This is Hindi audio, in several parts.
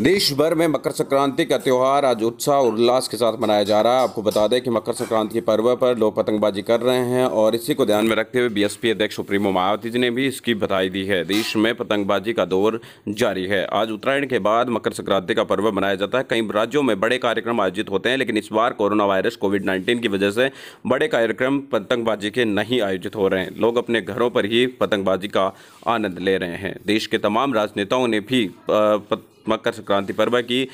देश भर में मकर संक्रांति का त्यौहार आज उत्साह और उल्लास के साथ मनाया जा रहा है आपको बता दें कि मकर संक्रांति के पर्व पर लोग पतंगबाजी कर रहे हैं और इसी को ध्यान में रखते हुए बीएसपी अध्यक्ष सुप्रीमो मायावती जी ने भी इसकी बधाई दी है देश में पतंगबाजी का दौर जारी है आज उत्तरायण के बाद मकर संक्रांति का पर्व मनाया जाता है कई राज्यों में बड़े कार्यक्रम आयोजित होते हैं लेकिन इस बार कोरोना वायरस कोविड नाइन्टीन की वजह से बड़े कार्यक्रम पतंगबाजी के नहीं आयोजित हो रहे हैं लोग अपने घरों पर ही पतंगबाजी का आनंद ले रहे हैं देश के तमाम राजनेताओं ने भी मकर संक्रांति पर्व की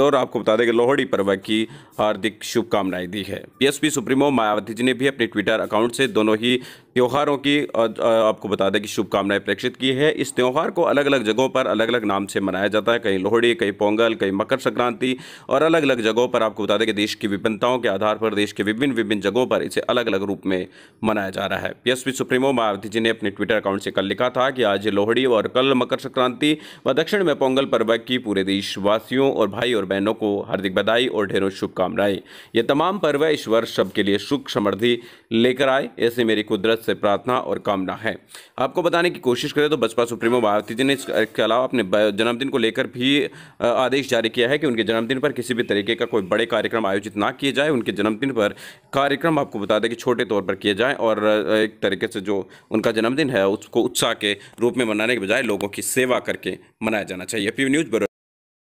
और आपको बता दें कि लोहड़ी पर्व की हार्दिक शुभकामनाएं दी है पीएसपी सुप्रीमो मायावती जी ने भी अपने ट्विटर अकाउंट से दोनों ही त्योहारों की आपको बता दें कि शुभकामनाएं प्रेक्षित की है इस त्यौहार को अलग अलग जगहों पर अलग अलग नाम से मनाया जाता है कहीं लोहड़ी कहीं पोंगल कहीं मकर संक्रांति और अलग अलग जगहों पर आपको बता दें कि देश की विभिन्नताओं के आधार पर देश के विभिन्न विभिन्न जगहों पर इसे अलग अलग रूप में मनाया जा रहा है पीएसपी सुप्रीमो मायावती जी ने अपने ट्विटर अकाउंट से कल लिखा था कि आज लोहड़ी और कल मकर संक्रांति व दक्षिण में पोंगल पर्व सबक की पूरे देशवासियों और भाई और बहनों को हार्दिक बधाई और ढेरों शुभकामनाएं ये तमाम पर्व इस वर्ष सबके लिए सुख समृद्धि लेकर आए ऐसे मेरी कुदरत से प्रार्थना और कामना है आपको बताने की कोशिश करें तो बसपा सुप्रीमो मायावती जी ने इसके अलावा अपने जन्मदिन को लेकर भी आदेश जारी किया है कि उनके जन्मदिन पर किसी भी तरीके का कोई बड़े कार्यक्रम आयोजित ना किए जाए उनके जन्मदिन पर कार्यक्रम आपको बता दें कि छोटे तौर पर किए जाएँ और एक तरीके से जो उनका जन्मदिन है उसको उत्साह के रूप में मनाने के बजाय लोगों की सेवा करके मनाया जाना चाहिए पी but